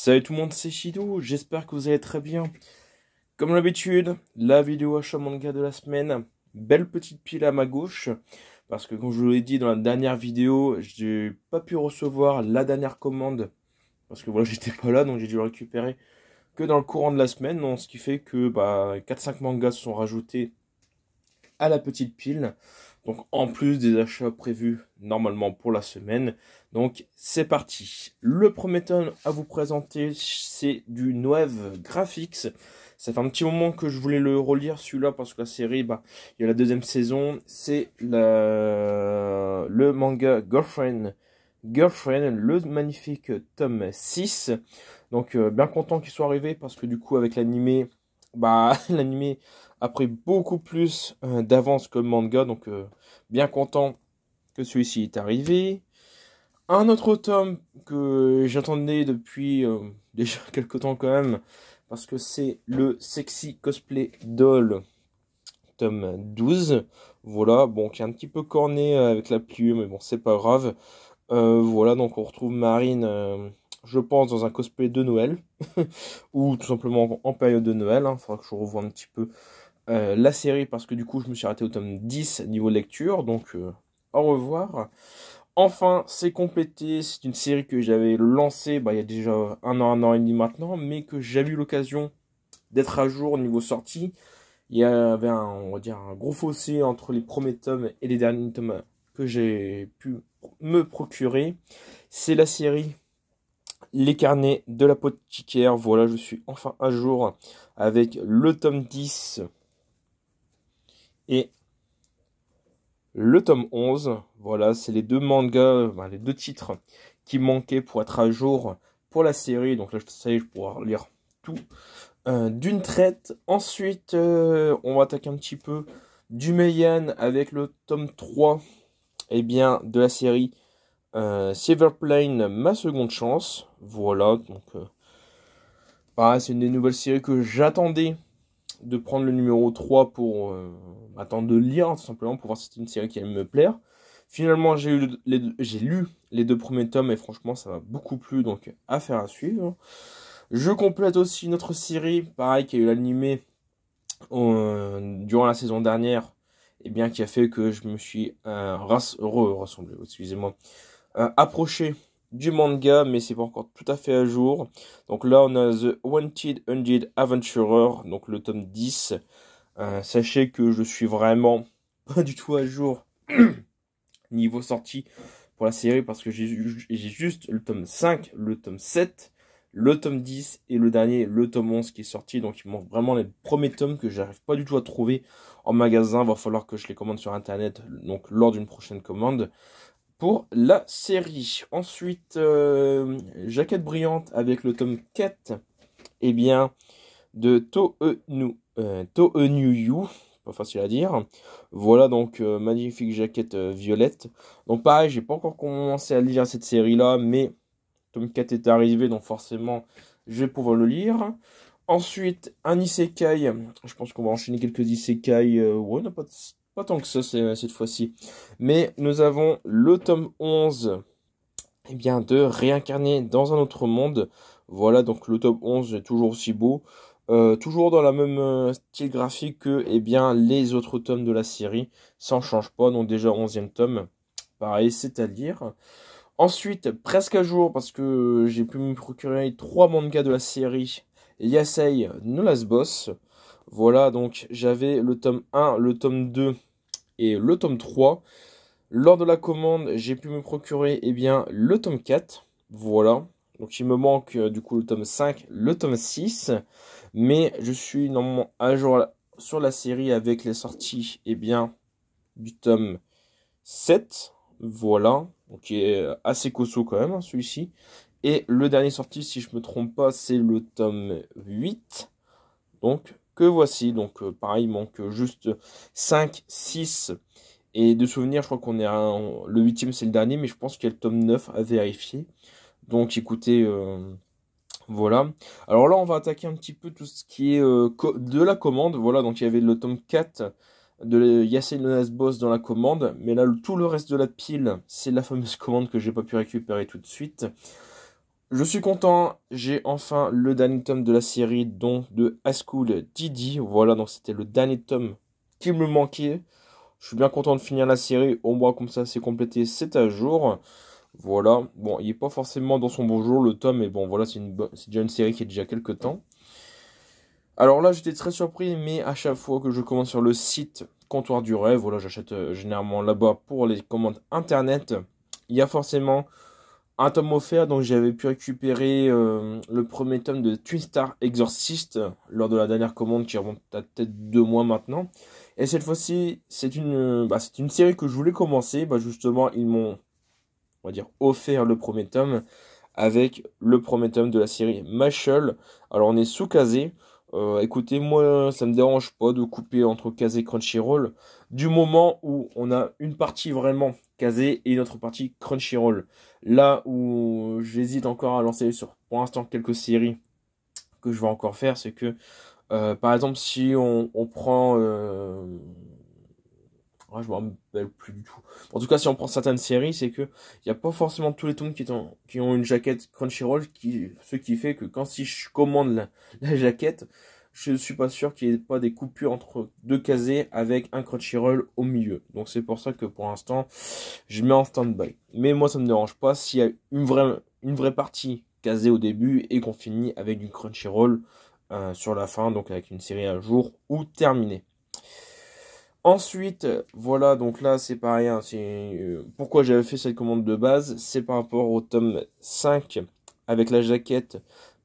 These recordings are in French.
Salut tout le monde, c'est Shidou, j'espère que vous allez très bien. Comme l'habitude, la vidéo achat manga de la semaine, belle petite pile à ma gauche, parce que comme je vous l'ai dit dans la dernière vidéo, j'ai pas pu recevoir la dernière commande, parce que voilà, j'étais pas là, donc j'ai dû le récupérer que dans le courant de la semaine, ce qui fait que bah, 4-5 mangas se sont rajoutés à la petite pile. Donc en plus des achats prévus normalement pour la semaine. Donc c'est parti. Le premier tome à vous présenter, c'est du Noev Graphics. Ça fait un petit moment que je voulais le relire celui-là parce que la série, bah, il y a la deuxième saison. C'est le manga Girlfriend. Girlfriend, le magnifique tome 6. Donc euh, bien content qu'il soit arrivé parce que du coup avec l'animé bah, l'anime a pris beaucoup plus euh, d'avance que le manga, donc euh, bien content que celui-ci est arrivé. Un autre tome que j'attendais depuis euh, déjà quelques temps quand même, parce que c'est le Sexy Cosplay Doll, tome 12. Voilà, bon, qui est un petit peu corné avec la pluie, mais bon, c'est pas grave. voilà, donc on retrouve Marine je pense, dans un cosplay de Noël, ou tout simplement en période de Noël. Il hein. faudra que je revoie un petit peu euh, la série, parce que du coup, je me suis arrêté au tome 10 niveau lecture, donc euh, au revoir. Enfin, c'est complété, c'est une série que j'avais lancée bah, il y a déjà un an, un an et demi maintenant, mais que j'ai eu l'occasion d'être à jour au niveau sortie. Il y avait on va dire, un gros fossé entre les premiers tomes et les derniers tomes que j'ai pu me procurer. C'est la série les carnets de la l'apothicaire. Voilà, je suis enfin à jour avec le tome 10 et le tome 11. Voilà, c'est les deux mangas, les deux titres qui manquaient pour être à jour pour la série. Donc là, ça y je pourrai lire tout euh, d'une traite. Ensuite, euh, on va attaquer un petit peu du Meian avec le tome 3 et eh bien, de la série euh, Silver Plane, ma seconde chance voilà, donc euh, bah, c'est une des nouvelles séries que j'attendais de prendre le numéro 3 pour euh, attendre de lire, hein, tout simplement, pour voir si c'était une série qui allait me plaire. Finalement, j'ai eu j'ai lu les deux premiers tomes et franchement, ça m'a beaucoup plu, donc affaire à suivre. Je complète aussi notre série, pareil, qui a eu l'animé euh, durant la saison dernière, et bien qui a fait que je me suis euh, rassemblé, excusez-moi, approché du manga, mais c'est pas encore tout à fait à jour. Donc là, on a The Wanted Undead Adventurer, donc le tome 10. Euh, sachez que je suis vraiment pas du tout à jour niveau sortie pour la série parce que j'ai juste le tome 5, le tome 7, le tome 10 et le dernier, le tome 11 qui est sorti. Donc il manque vraiment les premiers tomes que j'arrive pas du tout à trouver en magasin. Va falloir que je les commande sur internet, donc lors d'une prochaine commande pour la série. Ensuite, euh, Jaquette Brillante avec le tome 4 eh bien, de To euh, Pas facile à dire. Voilà donc euh, magnifique jaquette violette. Donc pareil, j'ai pas encore commencé à lire cette série là, mais tome 4 est arrivé, donc forcément je vais pouvoir le lire. Ensuite, un isekai. Je pense qu'on va enchaîner quelques isekai. Pas tant que ça euh, cette fois-ci. Mais nous avons le tome 11 et eh bien, de Réincarner dans un autre monde. Voilà, donc le tome 11 est toujours aussi beau. Euh, toujours dans la même euh, style graphique que et eh bien, les autres tomes de la série. Ça n'en change pas, donc déjà 11e tome. Pareil, c'est à lire. Ensuite, presque à jour, parce que j'ai pu me procurer trois mangas de la série Yasei last Boss. Voilà, donc j'avais le tome 1, le tome 2 et le tome 3. Lors de la commande, j'ai pu me procurer eh bien, le tome 4. Voilà. Donc il me manque euh, du coup le tome 5, le tome 6. Mais je suis normalement à jour sur la série avec les sorties eh bien, du tome 7. Voilà. Donc est euh, assez costaud quand même hein, celui-ci. Et le dernier sorti, si je me trompe pas, c'est le tome 8. Donc que voici. Donc euh, pareil, manque juste 5, 6 et de souvenir, je crois qu'on est le huitième, c'est le dernier, mais je pense qu'il y a le tome 9 à vérifier. Donc écoutez, euh, voilà. Alors là, on va attaquer un petit peu tout ce qui est euh, de la commande. Voilà, donc il y avait le tome 4 de Yassine Boss dans la commande, mais là, tout le reste de la pile, c'est la fameuse commande que j'ai pas pu récupérer tout de suite. Je suis content, j'ai enfin le dernier tome de la série, dont de High School Voilà, donc c'était le dernier tome qui me manquait. Je suis bien content de finir la série, au moins comme ça c'est complété, c'est à jour. Voilà, bon, il n'est pas forcément dans son bonjour jour le tome, mais bon, voilà, c'est déjà une série qui est déjà quelques temps. Alors là, j'étais très surpris, mais à chaque fois que je commence sur le site Comptoir du Rêve, voilà, j'achète euh, généralement là-bas pour les commandes internet, il y a forcément un tome offert, donc j'avais pu récupérer euh, le premier tome de Twin Star Exorcist lors de la dernière commande qui remonte à peut-être deux mois maintenant. Et cette fois-ci, c'est une, bah, c'est une série que je voulais commencer. Bah, justement, ils m'ont, on va dire, offert le premier tome avec le premier tome de la série Machel. Alors, on est sous casé. Euh, écoutez, moi, ça me dérange pas de couper entre casé et Crunchyroll. Du moment où on a une partie vraiment casé et une autre partie Crunchyroll. Là où j'hésite encore à lancer sur pour l'instant quelques séries que je vais encore faire, c'est que euh, par exemple si on, on prend euh, ah, je me rappelle plus du tout. En tout cas si on prend certaines séries, c'est que il n'y a pas forcément tous les tomes qui, ont, qui ont une jaquette Crunchyroll, qui, ce qui fait que quand si je commande la jaquette, je ne suis pas sûr qu'il n'y ait pas des coupures entre deux casés avec un Crunchyroll au milieu. Donc c'est pour ça que pour l'instant, je mets en stand-by. Mais moi, ça ne me dérange pas s'il y a une vraie, une vraie partie casée au début et qu'on finit avec du Crunchyroll euh, sur la fin, donc avec une série à jour ou terminée. Ensuite, voilà, donc là c'est pareil, hein, c'est euh, pourquoi j'avais fait cette commande de base, c'est par rapport au tome 5 avec la jaquette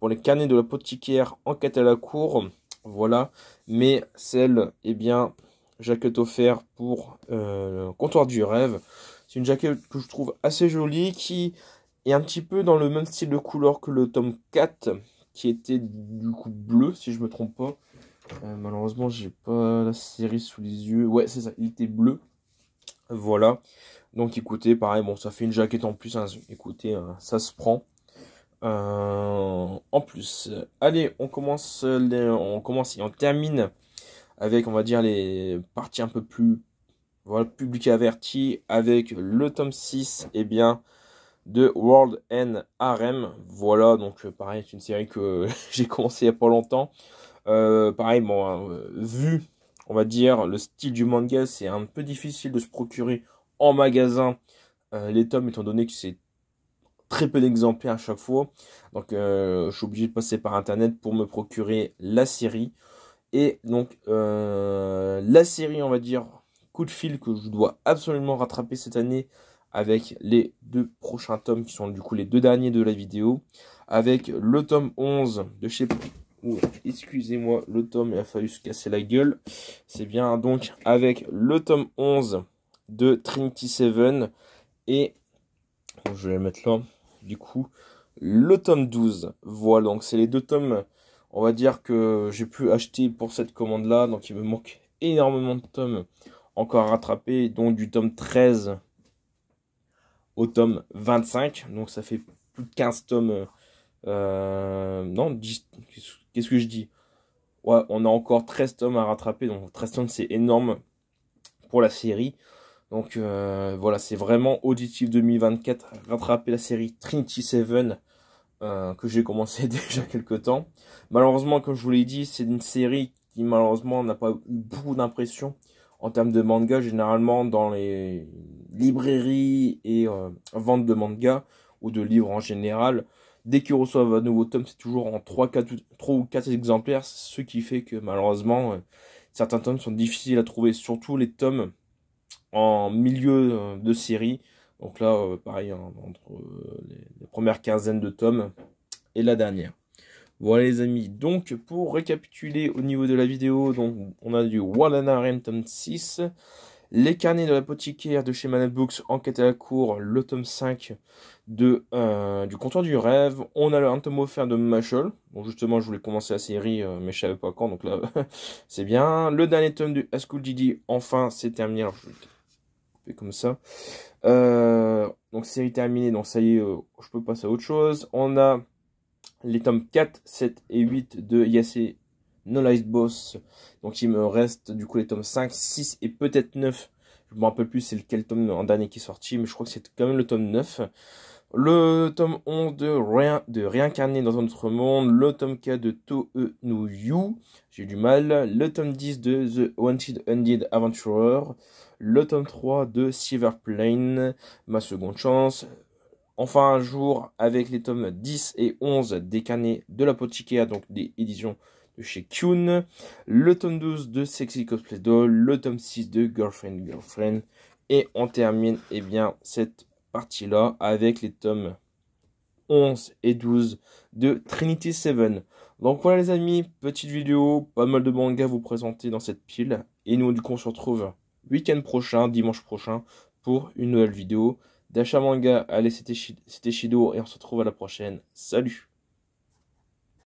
pour les carnets de l'apothicaire quête à la cour. Voilà. Mais celle, eh bien, jaquette offerte pour euh, le comptoir du rêve. C'est une jaquette que je trouve assez jolie, qui est un petit peu dans le même style de couleur que le tome 4, qui était du coup bleu, si je me trompe pas. malheureusement, malheureusement, j'ai pas la série sous les yeux. Ouais, c'est ça, il était bleu. Voilà. Donc écoutez, pareil, bon, ça fait une jaquette en plus. Hein. écoutez, hein, ça se prend. Euh, en plus, allez, on commence, on commence et on termine avec, on va dire, les parties un peu plus voilà, public averti avec le tome 6 eh bien, de World and RM. Voilà, donc euh, pareil, c'est une série que j'ai commencé il n'y a pas longtemps. Euh, pareil, bon, hein, euh, vu, on va dire, le style du manga, c'est un peu difficile de se procurer en magasin euh, les tomes, étant donné que c'est très peu d'exemplaires à chaque fois. Donc euh, je suis obligé de passer par internet pour me procurer la série. Et donc euh, la série, on va dire, coup de fil que je dois absolument rattraper cette année avec les deux prochains tomes qui sont du coup les deux derniers de la vidéo. Avec le tome 11 de chez... excusez-moi, le tome, il a fallu se casser la gueule. C'est bien donc avec le tome 11 de Trinity Seven et je vais le mettre là du coup le tome 12. Voilà, donc c'est les deux tomes, on va dire, que j'ai pu acheter pour cette commande-là. Donc il me manque énormément de tomes encore à rattraper, donc du tome 13 au tome 25. Donc ça fait plus de 15 tomes. Euh, non, qu'est-ce que je dis Ouais, on a encore 13 tomes à rattraper, donc 13 tomes c'est énorme pour la série. Donc euh, voilà, c'est vraiment auditif 2024, rattraper la série Trinity Seven, euh, que j'ai commencé déjà quelques temps. Malheureusement, comme je vous l'ai dit, c'est une série qui malheureusement n'a pas eu beaucoup d'impression en termes de manga. Généralement, dans les librairies et euh, ventes de manga ou de livres en général, dès qu'ils reçoivent un nouveau tome, c'est toujours en trois 3 ou 4 exemplaires, ce qui fait que malheureusement, certains tomes sont difficiles à trouver, surtout les tomes en milieu euh, de série. Donc là, euh, pareil, hein, entre euh, les, premières quinzaines de tomes et la dernière. Voilà les amis, donc pour récapituler au niveau de la vidéo, donc on a du walana Ren 6, Les carnets de l'apothicaire de chez Manabooks, Books, Enquête à la cour, le tome 5 de, du comptoir du rêve, on a le tome offert de Machol, bon justement je voulais commencer la série mais je savais pas quand donc là c'est bien, le dernier tome de school Didi, enfin c'est terminé, Alors, je comme ça. Euh, donc série terminée, donc ça y est, euh, je peux passer à autre chose. On a les tomes 4, 7 et 8 de Yase No Light Boss. Donc il me reste du coup les tomes 5, 6 et peut-être 9. Je me rappelle plus c'est lequel tome en dernier qui est sorti, mais je crois que c'est quand même le tome 9 le tome 11 de, rien de Réincarner dans autre monde, le tome 4 de Toe E No You, j'ai du mal, le tome 10 de The Wanted Undead Adventurer, le tome 3 de Silver Plane, Ma Seconde Chance, enfin un jour avec les tomes 10 et 11 des carnets de l'apothicaire, donc des éditions de chez Kyun. le tome 12 de Sexy Cosplay Doll, le tome 6 de Girlfriend Girlfriend, et on termine eh bien cette partie-là avec les tomes 11 et 12 de Trinity 7. Donc voilà les amis, petite vidéo, pas mal de mangas à vous présenter dans cette pile. Et nous du coup on se retrouve week-end prochain, dimanche prochain, pour une nouvelle vidéo d'achat manga. Allez c'était Shido et on se retrouve à la prochaine. Salut